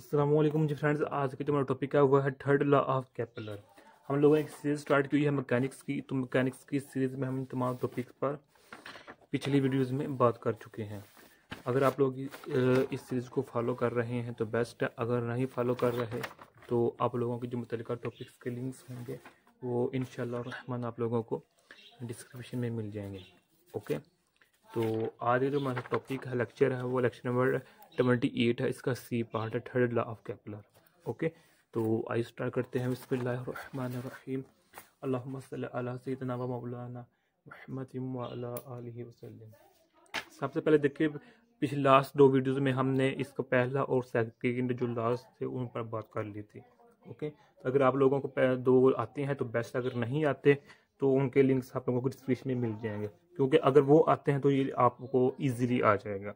असलम जी friends आज का जो हमारा टॉपिक है वो है थर्ड लॉ ऑफ कैपलर हम लोगों ने एक सीरीज़ स्टार्ट की है मैकेनिक्स की तो मैकेनिक्स की सीरीज़ में हम तमाम टॉपिक्स पर पिछली वीडियोस में बात कर चुके हैं अगर आप लोग इस सीरीज़ को फॉलो कर रहे हैं तो बेस्ट है अगर नहीं फॉलो कर रहे तो आप लोगों के जो मुतल टॉपिक्स के लिंक्स होंगे वो इन शहमान आप लोगों को डिस्क्रिप्शन में मिल जाएंगे ओके तो आज जो हमारा टॉपिक है लेक्चर है वो लेक्चर नंबर ट्वेंटी एट है इसका सी पार्ट है third law of Kepler okay तो आई स्टार्ट करते हैं बसमीम अल्लाम वसलम सबसे पहले देखिए पिछले लास्ट दो वीडियोस में हमने इसका पहला और सेकेंड जो लास्ट थे उन पर बात कर ली थी ओके तो अगर आप लोगों को दो आते हैं तो बेस्ट अगर नहीं आते तो उनके लिंक्स आप लोगों को डिस्क्रिप्शन में मिल जाएंगे क्योंकि अगर वो आते हैं तो ये आपको ईजिली आ जाएगा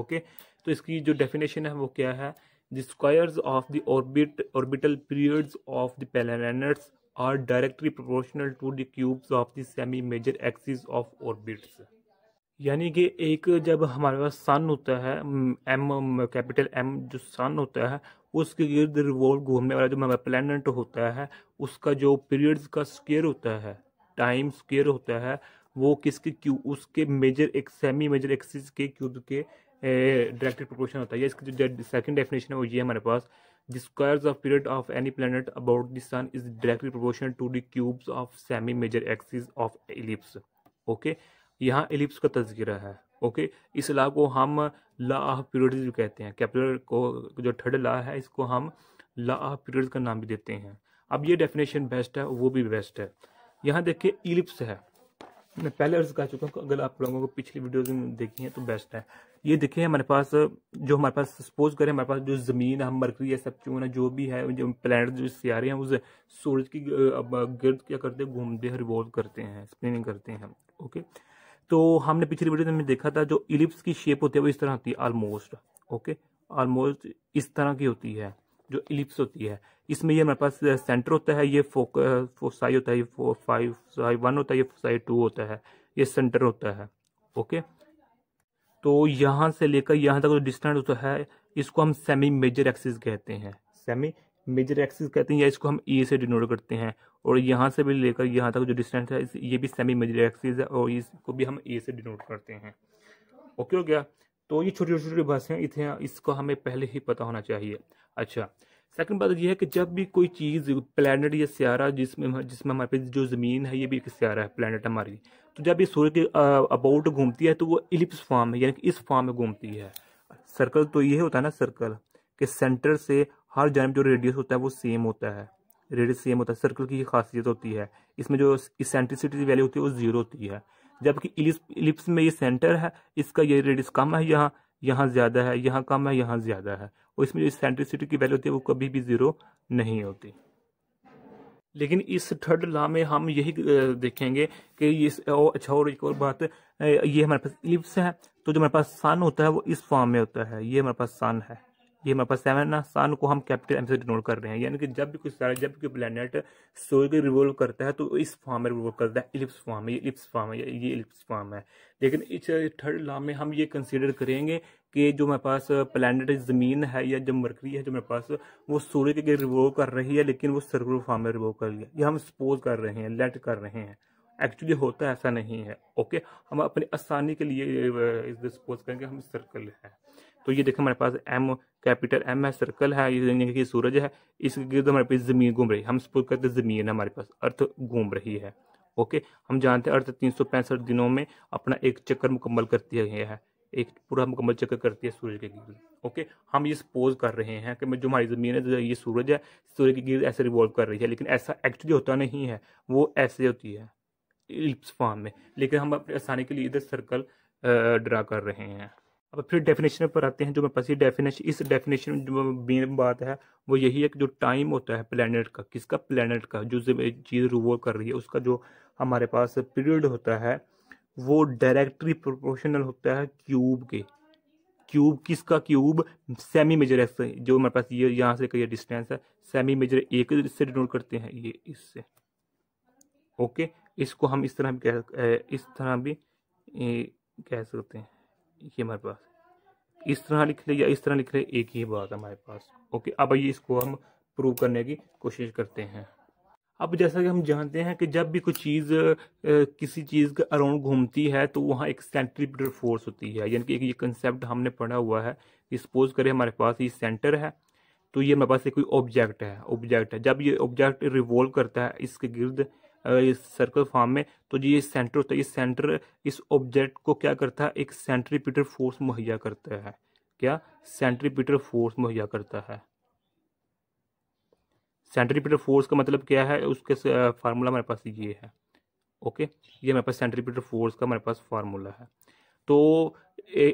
ओके तो इसकी जो डेफिनेशन है वो क्या है the squares of the orbit orbital periods of the planets are directly proportional to the cubes of the semi major axis of orbits यानी कि एक जब हमारे पास सन होता है एम कैपिटल एम जो सन होता है उसके गिर्द रिवॉल्व घूमने वाला जो हमारा प्लानट होता है उसका जो पीरियड्स का स्केयर होता है टाइम स्केयर होता है वो किसके क्यू उसके मेजर एक सेमी मेजर एक्सिस के क्यूब के डायरेक्टेड प्रोपोर्शन होता है इसकी जो सेकंड डेफिनेशन है वो ये हमारे पास the squares of period of any planet about the sun is directly proportional to the cubes of semi major axis of ellipse okay यहाँ एलिप्स का तस्करा है ओके okay? इस ला को हम ला ऑफ पीरियड भी कहते हैं कैपिटल को जो थर्ड ला है इसको हम ला ऑफ पीरियड का नाम भी देते हैं अब ये डेफिनेशन बेस्ट है वो भी बेस्ट है यहाँ देखिए इलिप्स है मैं पहले अर्ज कर चुका हूँ अगर आप लोगों को पिछली वीडियोज में देखी है तो बेस्ट है ये देखिए हमारे पास जो हमारे पास सपोज करें हमारे पास जो ज़मीन है मरकरी है चून है जो भी है जो प्लैनेट जो सियारे हैं उस सूरज की गर्द क्या करते हैं घूमते हैं रिवॉल्व करते हैं स्पिनिंग करते हैं ओके तो हमने पिछली वीडियो में देखा था जो इलिप्स की शेप होती है वो इस तरह होती है ऑलमोस्ट ओके ऑलमोस्ट इस तरह की होती है जो इलिप्स होती है इसमें ये हमारे पास सेंटर होता है ये फोक फोसाई होता है ये फो फाइव साई वन होता है ये फोसाई टू होता है ये सेंटर होता है ओके तो यहाँ से लेकर यहाँ तक जो डिस्टेंस होता है इसको हम सेमी मेजर एक्सिस कहते हैं सेमी मेजर एक्सिस कहते हैं या इसको हम ए से डिनोट करते हैं और यहाँ से भी लेकर यहाँ तक जो डिस्टेंस है ये भी सेमी मेजर एक्सिस है और इसको भी हम ए से डिनोट करते हैं ओके हो गया तो ये छोटी छोटी बस हैं इतने इसको हमें पहले ही पता होना चाहिए अच्छा सेकंड बात यह है कि जब भी कोई चीज़ प्लानट या स्यारा जिसमें जिसमें हमारे पास जो ज़मीन है ये भी एक स्यारा है प्लानट हमारी तो जब ये सूर्य के अबाउट घूमती है तो वो इलिप्स फॉर्म में यानी कि इस फॉर्म में घूमती है सर्कल तो ये होता है ना सर्कल के सेंटर से हर जानब जो रेडियस होता है वो सेम होता है रेडियस सेम होता है सर्कल की खासियत होती है इसमें जो इसेंट्रिसिटी वैल्यू होती है वो ज़ीरो होती है जबकि इलिप्स में ये सेंटर है इसका ये रेडियस कम है यहाँ यहाँ ज़्यादा है यहाँ कम है यहाँ ज़्यादा है और इसमें जो सेंट्रिसिटी की वैल्यू होती है वो कभी भी ज़ीरो नहीं होती लेकिन इस थर्ड लॉ में हम यही देखेंगे कि इस ओ अच्छा और एक और बात ये हमारे पास इलिप्स है तो जो हमारे पास सन होता है वो इस फॉर्म में होता है ये हमारे पास सन है ये हमारे पास सेवन सन को हम कैपिटल एम से डिनोट कर रहे हैं यानी कि जब भी कुछ जब भी कोई प्लानट सूर्य के रिवोल्व करता है तो इस फॉर्म में रिवोल्व करता है इलिप्स फॉर्म में ये इलिप्स फॉर्म है ये इलिप्स फॉर्म है लेकिन इस थर्ड लॉ में हम ये कंसिडर करेंगे कि जो मेरे पास प्लानट ज़मीन है या जो मरकरी है जो मेरे पास वो सूर्य के रिवोल्व कर रही है लेकिन वो सर्कुलर फॉर्म में रिवोल्व कर लिया ये हम सपोज कर रहे हैं लेट कर रहे हैं एक्चुअली होता ऐसा नहीं है ओके हम अपनी आसानी के लिए सपोज करेंगे हम सर्कल है तो ये देखें हमारे पास एम कैपिटल एम है सर्कल है ये कि सूरज है इसके गिर्द हमारे पास ज़मीन घूम रही है हम सपोज करते हैं ज़मीन है हमारे पास अर्थ घूम रही है ओके हम जानते हैं अर्थ तीन दिनों में अपना एक चक्कर मुकम्मल करती है एक पूरा मुकम्मल चक्कर करती है सूरज के गिर्द ओके हम ये सपोज कर रहे हैं कि जो हमारी ज़मीन है ये सूरज है सूर्य के गिर्द ऐसे रिवॉल्व कर रही है लेकिन ऐसा एक्चुअली होता नहीं है वो ऐसे होती है इल्प्स फॉर्म में लेकिन हम अपने आसानी के लिए इधर सर्कल ड्रा कर रहे हैं अब फिर डेफिनेशन पर आते हैं जो मेरे पास ये डेफिनेशन इस डेफिनेशन में जो मेन बात है वो यही है कि जो टाइम होता है प्लानट का किसका प्लानट का जो चीज़ रिवॉल्व कर रही है उसका जो हमारे पास पीरियड होता है वो डायरेक्टली प्रोपोर्शनल होता है क्यूब के क्यूब किसका क्यूब सेमी मेजर एक्स जो हमारे पास ये यहाँ से कहिए डिस्टेंस है सेमी मेजर एक से डिनोट करते हैं ये इससे ओके इसको हम इस तरह भी कह इस तरह भी कह सकते हैं ये हमारे पास इस तरह लिख ले या इस तरह लिख ले एक ही बात हमारे पास ओके अब ये इसको हम प्रूव करने की कोशिश करते हैं अब जैसा कि हम जानते हैं कि जब भी कोई चीज़ किसी चीज़ के अराउंड घूमती है तो वहाँ एक सेंट्रीपिटल फोर्स होती है यानी कि एक ये कंसेप्ट हमने पढ़ा हुआ है कि सपोज करें हमारे पास ये सेंटर है तो ये हमारे पास एक कोई ऑब्जेक्ट है ऑब्जेक्ट है जब ये ऑब्जेक्ट रिवॉल्व करता है इसके गिर्द इस सर्कल फॉर्म में तो जी ये सेंटर होता है ये सेंटर इस ऑब्जेक्ट को क्या करता है एक सेंट्रीपीटर फोर्स मुहैया करता है क्या सेंट्रीपीटर फोर्स मुहैया करता है सेंट्रीपीटर फोर्स का मतलब क्या है उसके फार्मूला हमारे पास ये है ओके ये हमारे पास सेंट्रीपीटर फोर्स का हमारे पास फार्मूला है तो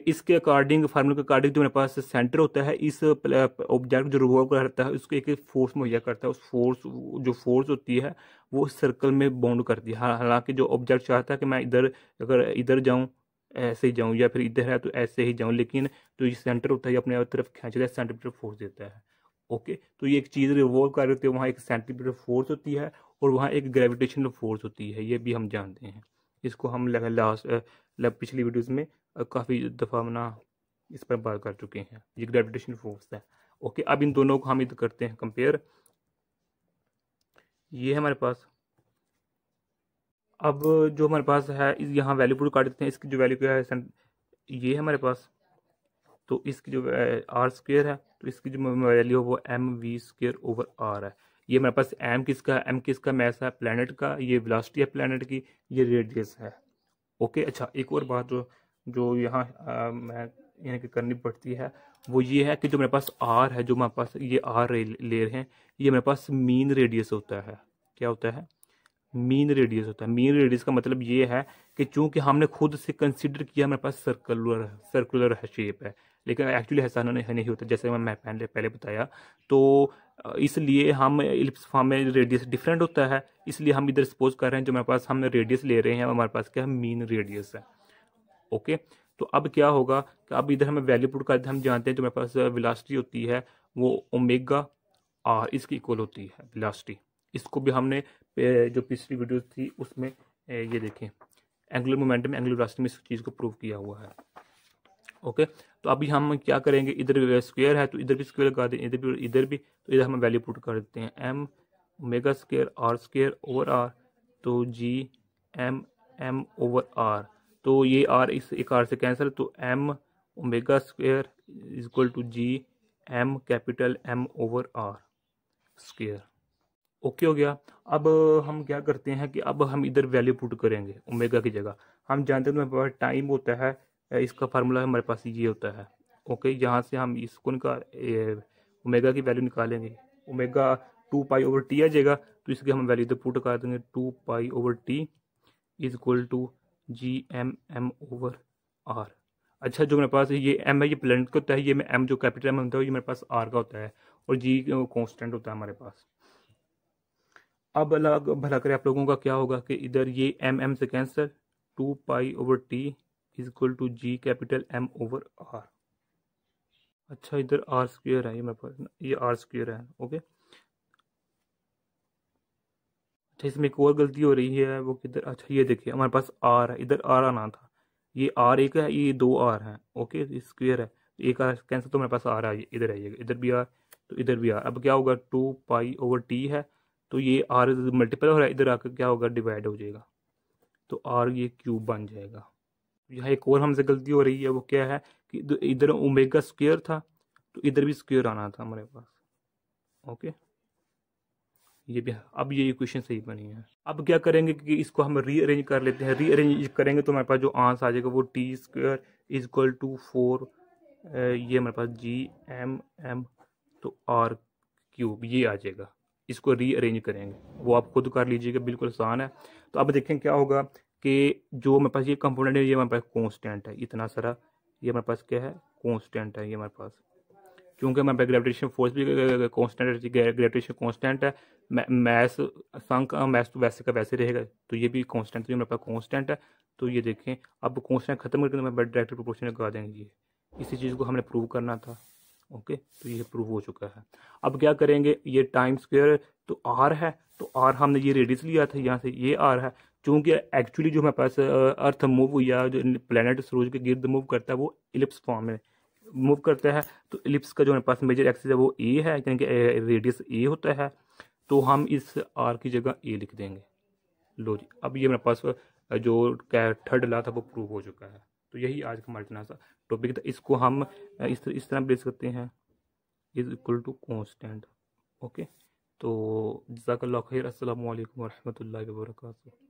इसके अकॉर्डिंग फार्मूले के अकॉर्डिंग जो मेरे पास सेंटर होता है इस ऑब्जेक्ट जो रिवॉल्व करता है उसको एक फोर्स मुहैया करता है उस फोर्स जो फोर्स होती है वो सर्कल में बाउंड करती है हालांकि जो ऑब्जेक्ट चाहता है कि मैं इधर अगर इधर जाऊँ ऐसे ही जाऊँ या फिर इधर है तो ऐसे ही जाऊँ लेकिन जो ये सेंटर होता है ये अपने तरफ खींचता है सेंटर फोर्स देता है ओके तो ये एक चीज़ रिवॉल्व कर रहे होते हैं वहाँ एक सेंटीमीटर फोर्स होती है और वहाँ एक ग्रेविटेशनल फोर्स होती है ये भी हम जानते हैं इसको हम लास्ट पिछली वीडियोस में काफ़ी दफ़ा अपना इस पर बात कर चुके हैं ये ग्रेविटेशन फोर्स है ओके अब इन दोनों को हम इधर करते हैं कंपेयर ये हमारे पास अब जो हमारे पास है यहाँ वैल्यू पुट काट देते हैं इसकी जो वैल्यू क्या है ये है हमारे पास तो इसकी जो आर स्क्वेयर है तो इसकी जो वैल्यू है वो M V square over R है ये मेरे पास एम किसका एम किसका मैस है प्लानट का ये वेलोसिटी है प्लानट की ये रेडियस है ओके अच्छा एक और बात जो जो यहाँ मैं यानी कि करनी पड़ती है वो ये है कि जो मेरे पास आर है जो मेरे पास ये आर रहे हैं ये मेरे पास मीन रेडियस होता है क्या होता है मीन रेडियस होता है मीन रेडियस का मतलब ये है कि चूंकि हमने खुद से कंसिडर किया मेरे पास सर्कुलर सर्कुलर है शेप है लेकिन एक्चुअली ऐसा नहीं होता जैसे मैं पहले पहले बताया तो इसलिए हम इलिप्स फॉर्म में रेडियस डिफरेंट होता है इसलिए हम इधर सपोज कर रहे हैं जो हमारे पास हम रेडियस ले रहे हैं हमारे पास क्या मीन रेडियस है ओके तो अब क्या होगा कि अब इधर हमें वैल्यू पुट करते हम जानते हैं जो हमारे पास विलास्टी होती है वो ओमेगा आर इसकी इक्वल होती है विलास्टी इसको भी हमने जो पिछली वीडियो थी उसमें ये देखें एंगुलर मोमेंटम एंगुलर वेलोसिटी में इस चीज़ को प्रूव किया हुआ है ओके तो अभी हम क्या करेंगे इधर स्क्वेयर है तो इधर भी स्क्वेयर लगा दें इधर भी इधर भी तो इधर हम वैल्यू पुट कर देते हैं M omega square R square over R तो G M M over R तो ये आर इस एक आर से कैंसिल तो M omega square is equal to G M capital M over R square okay हो गया अब हम क्या करते हैं कि अब हम इधर वैल्यू पुट करेंगे ओमेगा की जगह हम जानते हैं टाइम होता है इसका फार्मूला हमारे पास ये होता है ओके यहाँ से हम इसको निकाल ओमेगा की वैल्यू निकालेंगे omega two pi over T आ जाएगा तो इसकी हम वैल्यू तो पुट कर देंगे two pi over T is equal to G M M over R अच्छा जो मेरे पास ये एम है ये प्लेनेट का होता है ये मैं एम जो कैपिटल एम होता है ये मेरे पास आर का होता है और जी कॉन्स्टेंट होता है हमारे पास अब अलग भला करें आप लोगों का क्या होगा कि इधर ये एम एम से cancel two pi over T is equal to G capital M over R अच्छा इधर आर स्क्वेयर है ये मेरे पास ये आर स्क्वेयर है ओके अच्छा इसमें एक और गलती हो रही है वो किधर अच्छा ये देखिए हमारे पास आर है इधर आर आना था ये आर एक है ये दो आर है ओके स्क्वेयर है एक आर कैंसिल तो मेरे पास आर है इधर आइएगा इधर भी आर तो इधर भी आर अब क्या होगा टू पाई ओवर टी है तो ये आर मल्टीपल हो रहा है इधर आकर क्या होगा डिवाइड हो जाएगा तो आर ये क्यूब बन जाएगा यहाँ एक और हमसे गलती हो रही है वो क्या है कि इधर ओमेगा स्क्वेयर था तो इधर भी स्क्वेयर आना था हमारे पास ओके ये भी अब ये इक्वेशन सही बनी है अब क्या करेंगे कि इसको हम रीअरेंज कर लेते हैं रीअरेंज करेंगे तो हमारे पास जो आंसर आ जाएगा वो T square is equal to four ये हमारे पास जी एम एम तो आर क्यूब ये आ जाएगा इसको रीअरेंज करेंगे वो आप खुद कर लीजिएगा बिल्कुल आसान है तो अब देखें क्या होगा कि जो मेरे पास ये कंपोनेंट है ये हमारे पास कॉन्स्टेंट है इतना सारा ये हमारे पास क्या है कॉन्स्टेंट है ये हमारे पास क्योंकि हमारे पास ग्रेविटेशन फोर्स भी कॉन्स्टेंट है ग्रेविटेशन कॉन्स्टेंट है मैस संक मैस तो वैसे का वैसे रहेगा तो ये भी कॉन्स्टेंट तो हमारे पास कॉन्स्टेंट है तो ये देखें अब कॉन्स्टेंट खत्म करके हमारे पास डायरेक्ट प्रोपोर्शन लगा देंगे ये इसी चीज़ को हमने प्रूव करना था ओके तो ये प्रूव हो चुका है अब क्या करेंगे ये टाइम स्क्वेयर तो आर है तो आर हमने ये रेडियस लिया था यहाँ से ये आर है चूँकि एक्चुअली जो हमारे पास अर्थ मूव या जो प्लानट सूरज के गिर्द मूव करता है वो इलिप्स फॉर्म में मूव करता है तो इलिप्स का जो हमारे पास मेजर एक्सिस है वो ए है यानी कि रेडियस ए होता है तो हम इस आर की जगह ए लिख देंगे लो जी अब ये मेरे पास जो थर्ड ला था वो प्रूव हो चुका है तो यही आज का हमारा इतना सा टॉपिक था इसको हम इस तरह इस तरह बेच सकते हैं is equal to constant okay तो जजाकल्ला खैर असल वरहमल वर्का